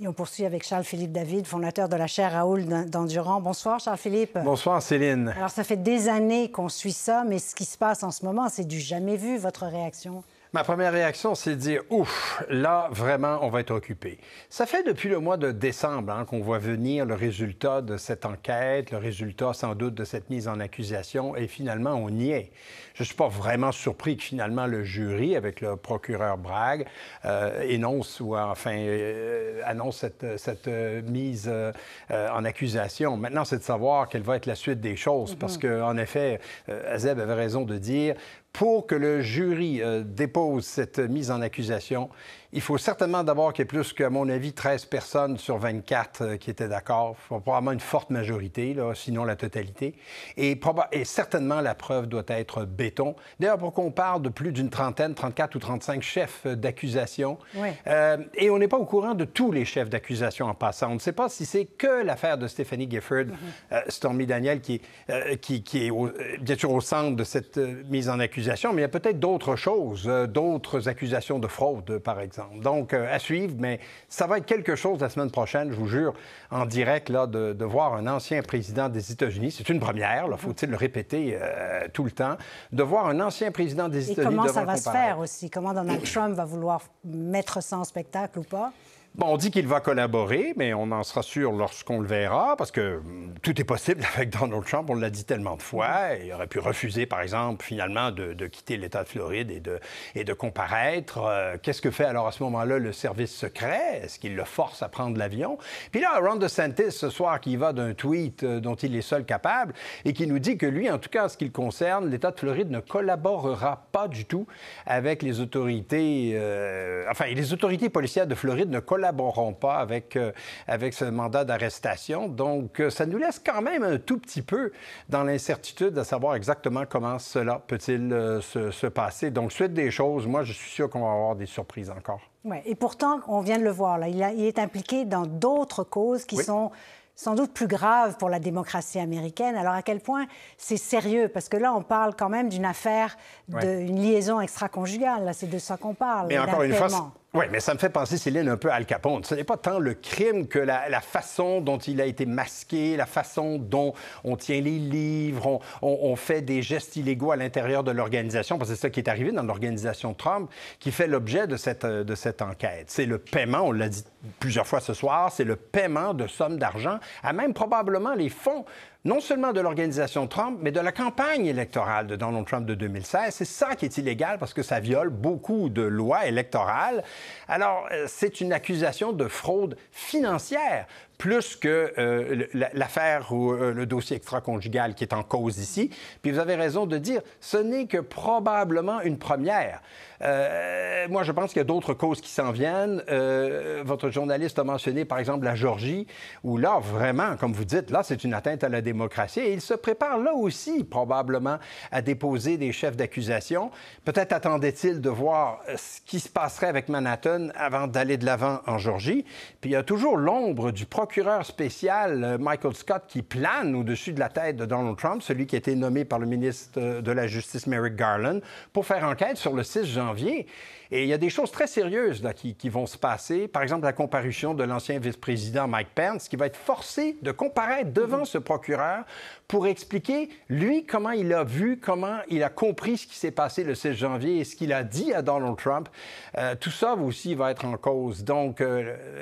Et on poursuit avec Charles-Philippe David, fondateur de la chaire Raoul d'Endurant. Bonsoir Charles-Philippe. Bonsoir Céline. Alors ça fait des années qu'on suit ça, mais ce qui se passe en ce moment, c'est du jamais vu, votre réaction Ma première réaction, c'est de dire Ouf, là, vraiment, on va être occupé. Ça fait depuis le mois de décembre hein, qu'on voit venir le résultat de cette enquête, le résultat sans doute de cette mise en accusation, et finalement, on y est. Je ne suis pas vraiment surpris que finalement le jury, avec le procureur Bragg, euh, énonce ou enfin euh, annonce cette, euh, mise en accusation. Maintenant, c'est de savoir quelle va être la suite des choses, parce mm-hmm. qu'en effet, Azeb avait raison de dire pour que le jury euh, dépose cette mise en accusation, il faut certainement d'abord qu'il y ait plus qu'à mon avis 13 personnes sur 24 euh, qui étaient d'accord, faut probablement une forte majorité, là, sinon la totalité. Et, et, certainement la preuve doit être béton. D'ailleurs, pour qu'on parle de plus d'une trentaine, 34 ou 35 chefs euh, d'accusation, et on n'est pas au courant de tous les chefs d'accusation en passant. On ne sait pas si c'est que l'affaire de Stéphanie Gifford, mhm. Stormy Daniel, qui, qui est bien sûr au centre de cette mise en accusation mais il y a peut-être d'autres choses, euh, d'autres accusations de fraude, par exemple. Donc, euh, à suivre, mais ça va être quelque chose la semaine prochaine, je vous jure, en direct, là, de, voir un ancien président des États-Unis. C'est une première, faut-il le répéter euh, tout le temps, de voir un ancien président des États-Unis. Et comment ça va se faire aussi? Comment Donald Trump va vouloir mettre ça en spectacle ou pas? Bon, on dit qu'il va collaborer, mais on en sera sûr lorsqu'on le verra, parce que mm, tout est possible avec Donald Trump, on l'a dit tellement de fois. Mm. Il aurait pu refuser, par exemple, finalement, de, quitter l'État de Floride et de, et de comparaître. Euh, qu'est-ce que fait alors à ce moment-là le service secret? Est-ce qu'il le force à prendre l'avion? Puis là, Ron DeSantis, ce soir, qui va d'un tweet euh, dont il est seul capable et qui nous dit que lui, en tout cas, en ce qui le concerne, l'État de Floride ne collaborera pas du tout avec les autorités... Euh, enfin, les autorités policières de Floride ne collaboreront collaboreront pas avec, euh, avec ce mandat d'arrestation. Donc, euh, ça nous laisse quand même un tout petit peu dans l'incertitude de savoir exactement comment cela peut-il euh, se, passer. Donc, suite des choses, moi, je suis sûr qu'on va avoir des surprises encore. Ouais, et pourtant, on vient de le voir, là, il, est impliqué dans d'autres causes qui sont sans doute plus graves pour la démocratie américaine. Alors à quel point c'est sérieux Parce que là, on parle quand même d'une affaire, d'une liaison extra-conjugale. C'est de ça qu'on parle. Mais encore une fois, oui, mais ça me fait penser, Céline, un peu à Al Capone. Ce n'est pas tant le crime que la, façon dont il a été masqué, la façon dont on tient les livres, on, fait des gestes illégaux à l'intérieur de l'organisation, parce que c'est ça qui est arrivé dans l'organisation Trump, qui fait l'objet de cette, euh, de cette enquête. C'est le paiement, on l'a dit plusieurs fois ce soir, c'est le paiement de sommes d'argent à même probablement les fonds non seulement de l'organisation Trump, mais de la campagne électorale de Donald Trump de 2016. C'est ça qui est illégal parce que ça viole beaucoup de lois électorales. Alors, euh, c'est une accusation de fraude financière plus que euh, l'affaire ou euh, le dossier extraconjugal qui est en cause ici. Puis vous avez raison de dire, ce n'est que probablement une première. Euh, moi, je pense qu'il y a d'autres causes qui s'en viennent. votre journaliste a mentionné, par exemple, la Georgie, où là, vraiment, comme vous dites, là, c'est une atteinte à la démocratie. Et il se prépare là aussi, probablement, à déposer des chefs d'accusation. Peut-être attendait-il de voir ce qui se passerait avec Manhattan avant d'aller de l'avant en Georgie. Puis il y a toujours l'ombre du procureur spécial, euh, Michael Scott, qui plane au-dessus de la tête de Donald Trump, celui qui a été nommé par le ministre euh, de la Justice, Merrick Garland, pour faire enquête sur le 6 janvier. Et il y a des choses très sérieuses qui, vont se passer. Par exemple, la comparution de l'ancien vice-président Mike Pence, qui va être forcé de comparaître devant ce procureur pour expliquer, lui, comment il a vu, comment il a compris ce qui s'est passé le 6 janvier et ce qu'il a dit à Donald Trump. Euh, tout ça aussi va être en cause. Donc,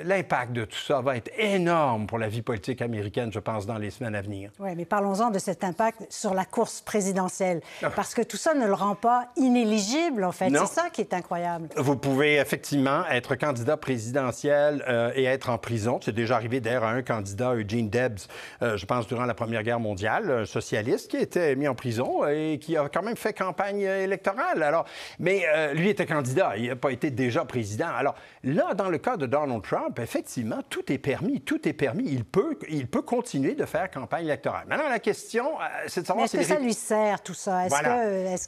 l'impact de tout ça va être énorme pour la vie politique américaine, je pense, dans les semaines à venir. Oui, mais parlons-en de cet impact sur la course présidentielle, ah. parce que tout ça ne le rend pas inéligible, en fait. C'est ça qui est incroyable. Vous pouvez effectivement être candidat présidentiel euh, et être en prison. C'est déjà arrivé d'ailleurs à un candidat, Eugene Debs, euh, je pense, durant la Première Guerre mondiale, socialiste qui était mis en prison et qui a quand même fait campagne électorale. Alors, mais euh, lui était candidat, il n'a pas été déjà président. Alors là, dans le cas de Donald Trump, effectivement, tout est permis, tout permis. Il peut, il peut continuer de faire campagne électorale. Maintenant, la question, euh, c'est de savoir... Est-ce que ça lui sert, tout ça? Est-ce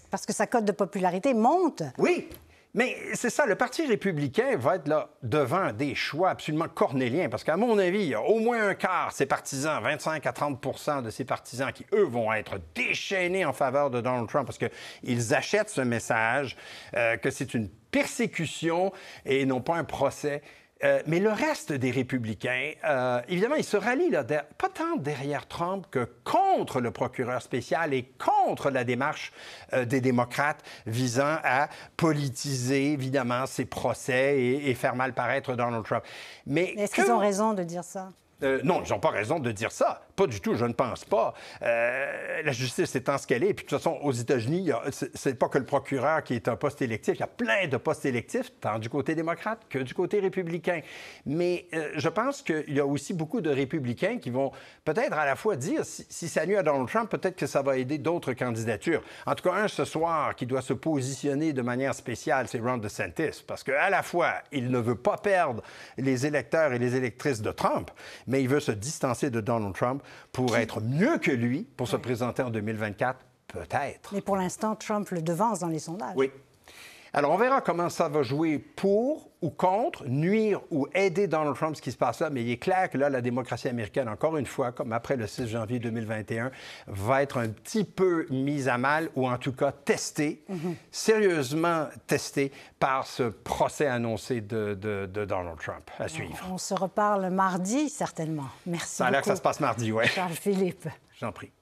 que, parce que sa cote de popularité monte. Oui, mais c'est ça, le Parti républicain va être là devant des choix absolument cornéliens, parce qu'à mon avis, il y a au moins un quart de ses partisans, 25 à 30 de ses partisans, qui, eux, vont être déchaînés en faveur de Donald Trump, parce qu'ils achètent ce message euh, que c'est une persécution et non pas un procès euh, mais le reste des républicains, euh, évidemment, ils se rallient pas tant derrière Trump que contre le procureur spécial et contre la démarche euh, des démocrates visant à politiser, évidemment, ces procès et, faire mal paraître Donald Trump. Mais, est-ce qu'ils ont raison de dire ça? non, ils n'ont pas raison de dire ça pas du tout, je ne pense pas. Euh, la justice étant ce qu'elle est, et puis de toute façon, aux États-Unis, c'est pas que le procureur qui est un poste électif, il y a plein de postes électifs, tant du côté démocrate que du côté républicain. Mais euh, je pense qu'il y a aussi beaucoup de républicains qui vont peut-être à la fois dire si, ça nuit à Donald Trump, peut-être que ça va aider d'autres candidatures. En tout cas, un ce soir qui doit se positionner de manière spéciale, c'est Ron DeSantis, parce qu'à la fois, il ne veut pas perdre les électeurs et les électrices de Trump, mais il veut se distancer de Donald Trump pour être mieux que lui pour se présenter en 2024? Peut-être. Mais pour l'instant, Trump le devance dans les sondages. Oui, alors, on verra comment ça va jouer pour ou contre, nuire ou aider Donald Trump, ce qui se passe là. Mais il est clair que là, la démocratie américaine, encore une fois, comme après le 6 janvier 2021, va être un petit peu mise à mal ou en tout cas testée, mhm. sérieusement testée par ce procès annoncé de, Donald Trump. À suivre. On se reparle mardi, certainement. Merci. Ça a l'air que ça se passe mardi, oui. Charles-Philippe. J'en prie.